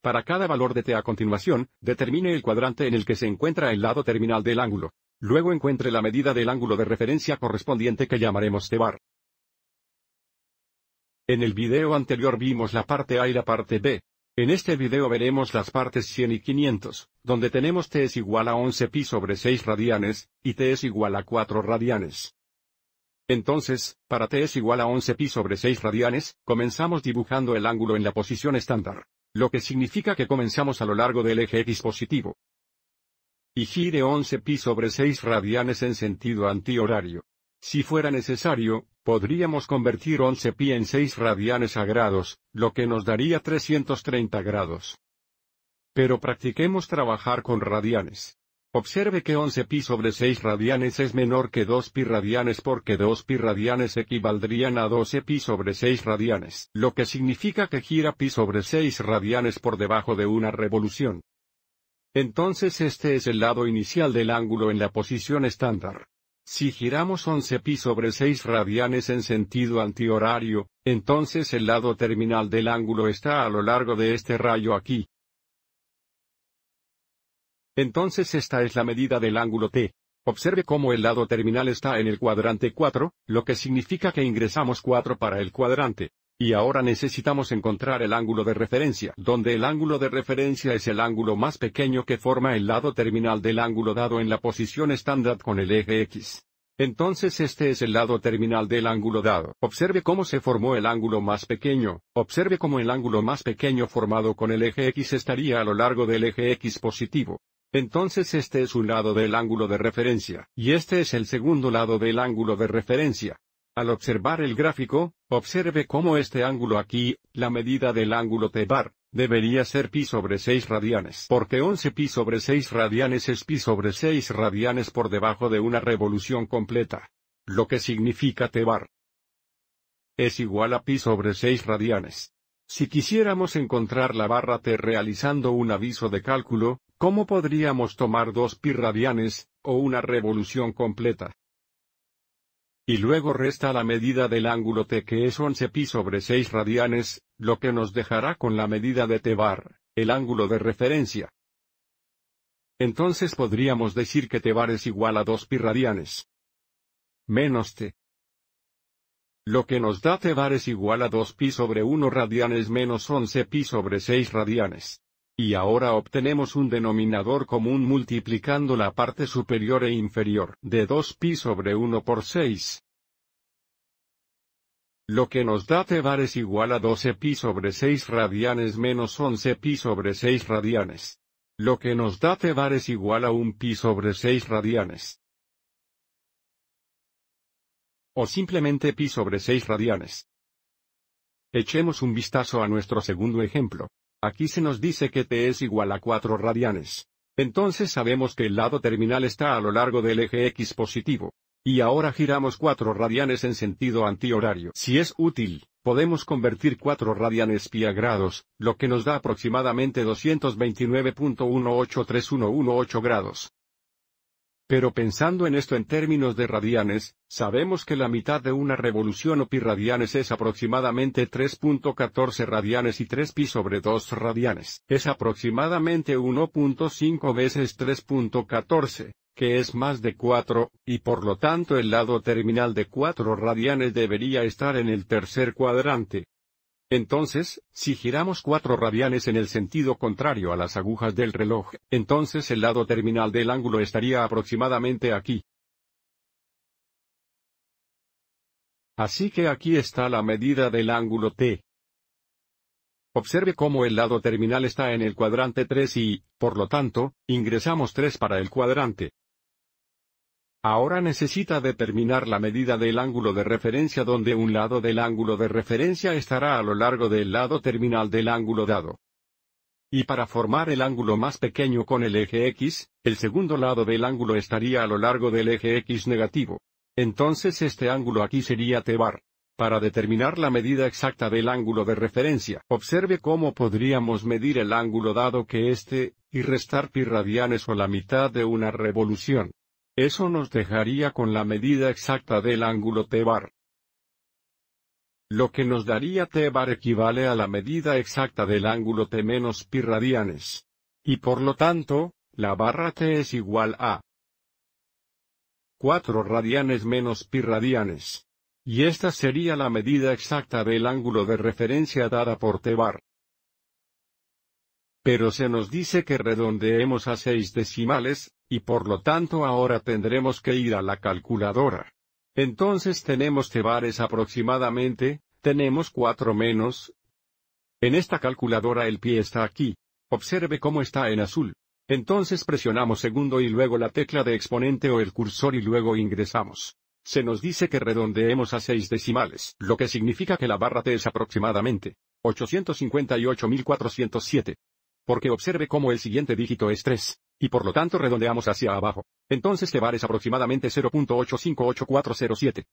Para cada valor de t a continuación, determine el cuadrante en el que se encuentra el lado terminal del ángulo. Luego encuentre la medida del ángulo de referencia correspondiente que llamaremos t bar. En el video anterior vimos la parte A y la parte B. En este video veremos las partes 100 y 500, donde tenemos t es igual a 11 pi sobre 6 radianes, y t es igual a 4 radianes. Entonces, para t es igual a 11 pi sobre 6 radianes, comenzamos dibujando el ángulo en la posición estándar lo que significa que comenzamos a lo largo del eje X positivo. Y gire 11 pi sobre 6 radianes en sentido antihorario. Si fuera necesario, podríamos convertir 11 pi en 6 radianes a grados, lo que nos daría 330 grados. Pero practiquemos trabajar con radianes. Observe que 11 pi sobre 6 radianes es menor que 2 pi radianes porque 2 pi radianes equivaldrían a 12 pi sobre 6 radianes, lo que significa que gira pi sobre 6 radianes por debajo de una revolución. Entonces este es el lado inicial del ángulo en la posición estándar. Si giramos 11 pi sobre 6 radianes en sentido antihorario, entonces el lado terminal del ángulo está a lo largo de este rayo aquí, entonces esta es la medida del ángulo T. Observe cómo el lado terminal está en el cuadrante 4, lo que significa que ingresamos 4 para el cuadrante. Y ahora necesitamos encontrar el ángulo de referencia, donde el ángulo de referencia es el ángulo más pequeño que forma el lado terminal del ángulo dado en la posición estándar con el eje X. Entonces este es el lado terminal del ángulo dado. Observe cómo se formó el ángulo más pequeño. Observe cómo el ángulo más pequeño formado con el eje X estaría a lo largo del eje X positivo. Entonces este es un lado del ángulo de referencia, y este es el segundo lado del ángulo de referencia. Al observar el gráfico, observe cómo este ángulo aquí, la medida del ángulo T bar, debería ser pi sobre 6 radianes, porque 11 pi sobre 6 radianes es pi sobre 6 radianes por debajo de una revolución completa. Lo que significa T bar es igual a pi sobre 6 radianes. Si quisiéramos encontrar la barra T realizando un aviso de cálculo, ¿Cómo podríamos tomar dos pi radianes, o una revolución completa? Y luego resta la medida del ángulo t que es 11 pi sobre 6 radianes, lo que nos dejará con la medida de t bar, el ángulo de referencia. Entonces podríamos decir que t bar es igual a 2 pi radianes. Menos t. Lo que nos da t bar es igual a 2 pi sobre 1 radianes menos 11 pi sobre 6 radianes. Y ahora obtenemos un denominador común multiplicando la parte superior e inferior de 2pi sobre 1 por 6. Lo que nos da Tebar es igual a 12pi sobre 6 radianes menos 11pi sobre 6 radianes. Lo que nos da Tebar es igual a 1pi sobre 6 radianes. O simplemente pi sobre 6 radianes. Echemos un vistazo a nuestro segundo ejemplo. Aquí se nos dice que T es igual a 4 radianes. Entonces sabemos que el lado terminal está a lo largo del eje X positivo. Y ahora giramos 4 radianes en sentido antihorario. Si es útil, podemos convertir 4 radianes pi a grados, lo que nos da aproximadamente 229.183118 grados. Pero pensando en esto en términos de radianes, sabemos que la mitad de una revolución o pi radianes es aproximadamente 3.14 radianes y 3 pi sobre 2 radianes. Es aproximadamente 1.5 veces 3.14, que es más de 4, y por lo tanto el lado terminal de 4 radianes debería estar en el tercer cuadrante, entonces, si giramos cuatro radianes en el sentido contrario a las agujas del reloj, entonces el lado terminal del ángulo estaría aproximadamente aquí. Así que aquí está la medida del ángulo T. Observe cómo el lado terminal está en el cuadrante 3 y, por lo tanto, ingresamos 3 para el cuadrante. Ahora necesita determinar la medida del ángulo de referencia donde un lado del ángulo de referencia estará a lo largo del lado terminal del ángulo dado. Y para formar el ángulo más pequeño con el eje X, el segundo lado del ángulo estaría a lo largo del eje X negativo. Entonces este ángulo aquí sería T bar. Para determinar la medida exacta del ángulo de referencia, observe cómo podríamos medir el ángulo dado que este, y restar pi radianes o la mitad de una revolución. Eso nos dejaría con la medida exacta del ángulo t-bar. Lo que nos daría t-bar equivale a la medida exacta del ángulo t menos pi radianes. Y por lo tanto, la barra t es igual a 4 radianes menos pi radianes. Y esta sería la medida exacta del ángulo de referencia dada por t-bar. Pero se nos dice que redondeemos a seis decimales, y por lo tanto ahora tendremos que ir a la calculadora. Entonces tenemos t bares aproximadamente, tenemos 4 menos. En esta calculadora el pie está aquí. Observe cómo está en azul. Entonces presionamos segundo y luego la tecla de exponente o el cursor y luego ingresamos. Se nos dice que redondeemos a 6 decimales, lo que significa que la barra T es aproximadamente 858.407. Porque observe cómo el siguiente dígito es 3 y por lo tanto redondeamos hacia abajo. Entonces Tebar es aproximadamente 0.858407.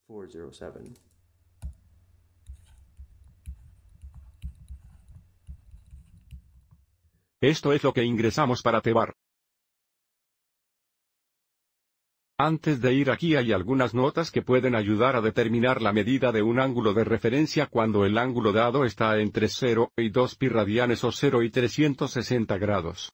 Esto es lo que ingresamos para Tebar. Antes de ir aquí hay algunas notas que pueden ayudar a determinar la medida de un ángulo de referencia cuando el ángulo dado está entre 0 y 2 pi radianes o 0 y 360 grados.